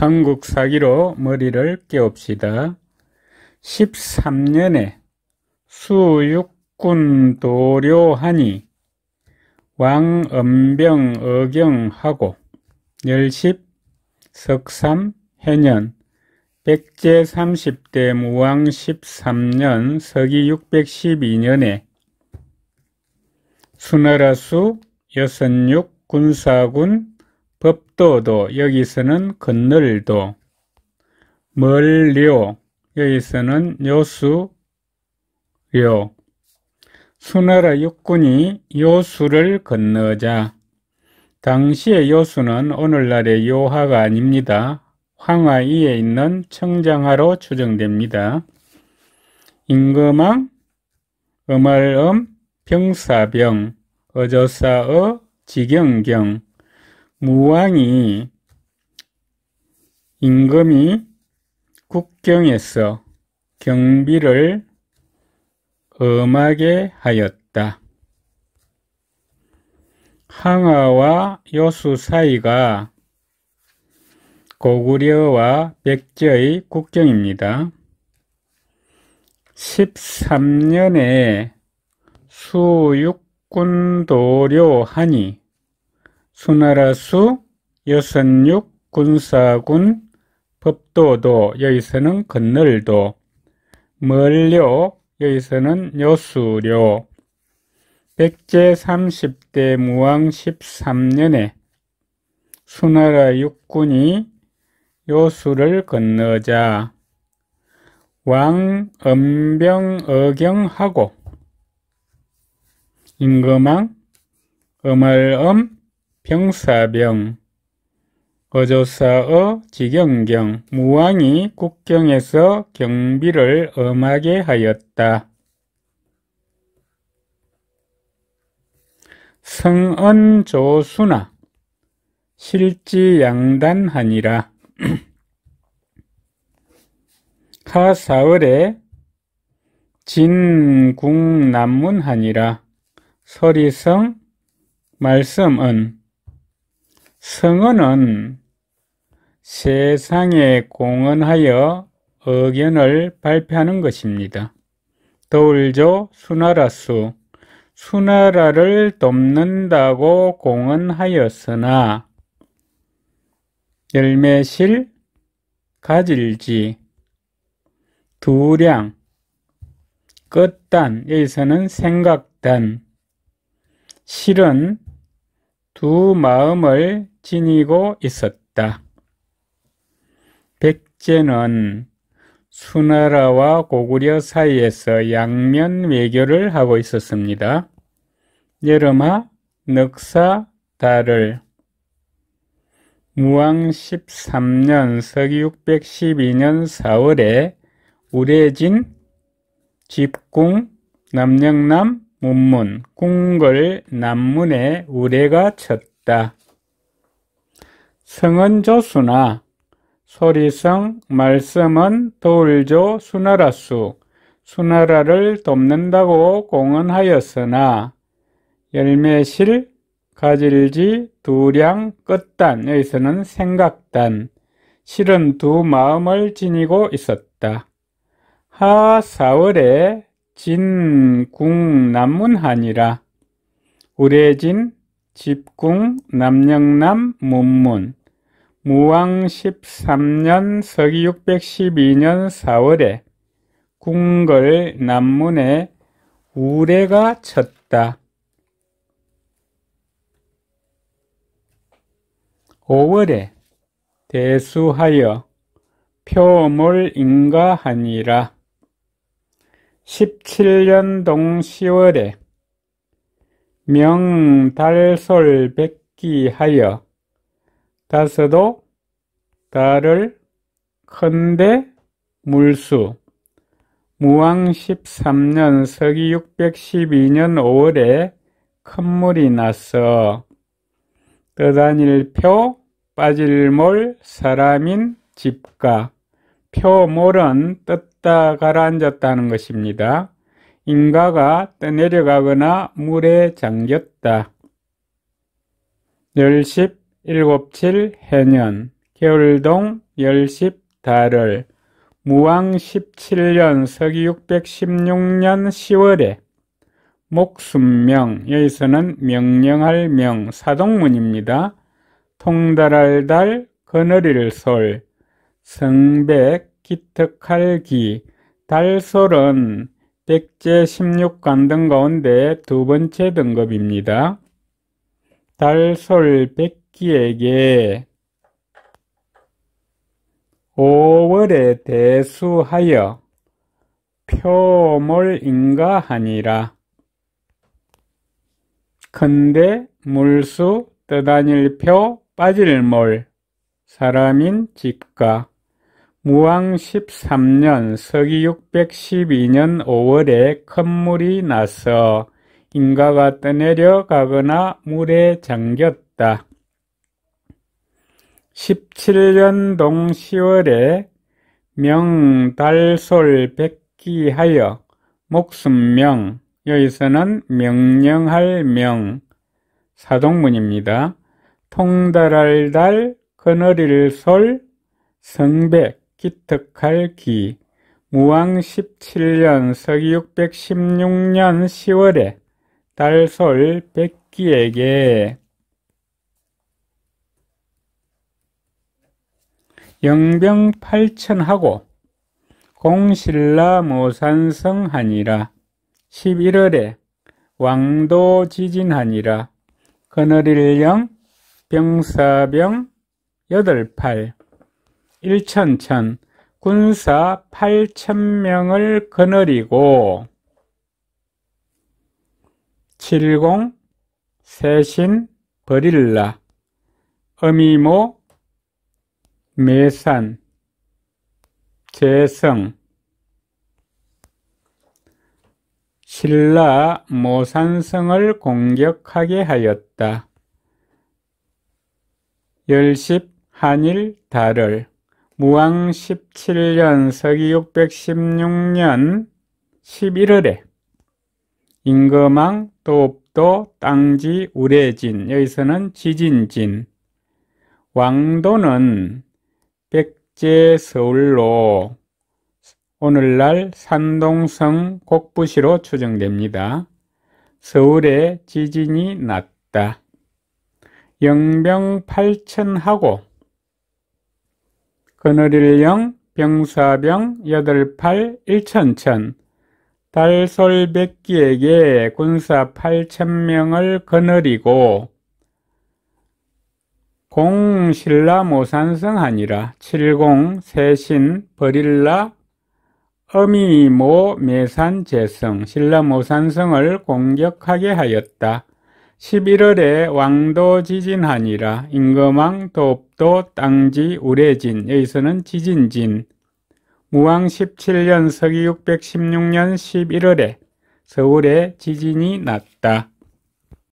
삼국사기로 머리를 깨웁시다. 13년에 수육군 도료하니 왕음병 어경하고 열십 석삼 해년 백제 30대 무왕 13년 서기 612년에 수나라수 여선육 군사군 적도도 여기서는 건널도 멀료 여기서는 요수료 수나라 육군이 요수를 건너자 당시의 요수는 오늘날의 요하가 아닙니다. 황하 이에 있는 청장하로 추정됩니다. 임금왕, 음알음, 병사병, 어조사어, 지경경, 무왕이 임금이 국경에서 경비를 엄하게 하였다. 항아와 여수 사이가 고구려와 백제의 국경입니다. 13년에 수육군도료하니 수나라수, 여선육, 군사군, 법도도 여기서는 건널도 멀료 여기서는 요수료 백제 30대 무왕 13년에 수나라 육군이 요수를 건너자 왕음병 어경하고 임금왕 음을음 경사병, 어조사어 지경경, 무왕이 국경에서 경비를 엄하게 하였다. 성언조수나 실지양단하니라 하사월에 진궁남문하니라 서리성 말씀은 성언은 세상에 공헌하여 의견을 발표하는 것입니다. 더울조 수나라수 수나라를 돕는다고 공언하였으나 열매실 가질지 두량 끝단 여기서는 생각단 실은 두 마음을 지니고 있었다. 백제는 수나라와 고구려 사이에서 양면 외교를 하고 있었습니다. 여름하 넉사 달을 무왕 13년 서기 612년 4월에 우레진 집궁 남령남 문문 궁궐 남문에 우레가 쳤다. 성은 조수나 소리성 말씀은 도울조 수나라수 수나라를 돕는다고 공언하였으나 열매실 가질지 두량 끝단에서는 생각단 실은 두 마음을 지니고 있었다. 하 사월에 진 궁 남문하니라 우레진 집궁 남영남 문문 무왕 13년 서기 612년 4월에 궁궐 남문에 우레가 쳤다. 5월에 대수하여 표몰 인가하니라. 17년 동 10월에 명달솔 백기하여 다스도 달을 큰데 물수 무왕 13년 서기 612년 5월에 큰 물이 났어 떠다닐 표 빠질몰 사람인 집가 표몰은 떴다 가라앉았다는 것입니다. 인가가 떠내려가거나 물에 잠겼다. 열십 일곱칠 해년 겨울동 열십 달을 무왕 17년 서기 616년 10월에 목숨명 여기서는 명령할 명 사동문입니다. 통달할 달 거느릴 솔 성백 기특할 기 달솔은 백제 16관 등 가운데 두 번째 등급입니다. 달솔백기에게 5월에 대수하여 표몰인가하니라. 근데 물수 떠다닐 표 빠질몰 사람인 집가 무왕 13년 서기 612년 5월에 큰 물이 나서 인가가 떠내려 가거나 물에 잠겼다. 17년동 10월에 명달솔 백기하여 목숨명 여기서는 명령할 명 사동문입니다. 통달할 달 그늘일 솔 성백 기특할 기 무왕 17년 서기 616년 10월에 딸설 백기에게 영병 팔천하고 공신라 모산성하니라 11월에 왕도 지진하니라 그늘일령 병사병 여덟팔 일천천 군사 팔천명을 거느리고 70 세신 버릴라 어미모 매산 재성 신라 모산성을 공격하게 하였다. 열십 한일 달을 무왕 17년 서기 616년 11월에 임금왕 또읍도 땅지 우레진 여기서는 지진진 왕도는 백제 서울로 오늘날 산동성 곡부시로 추정됩니다. 서울에 지진이 났다. 영병 8천하고 그늘일령 병사병 88 1천천 달솔백기에게 군사 8천명을 거느리고 공신라 모산성하니라 7 0 세신 버릴라 어미모 매산 재성 신라 모산성을 공격하게 하였다. 11월에 왕도 지진하니라 임금왕 돕도 땅지 우레진 여기서는 지진진 무왕 17년 서기 616년 11월에 서울에 지진이 났다.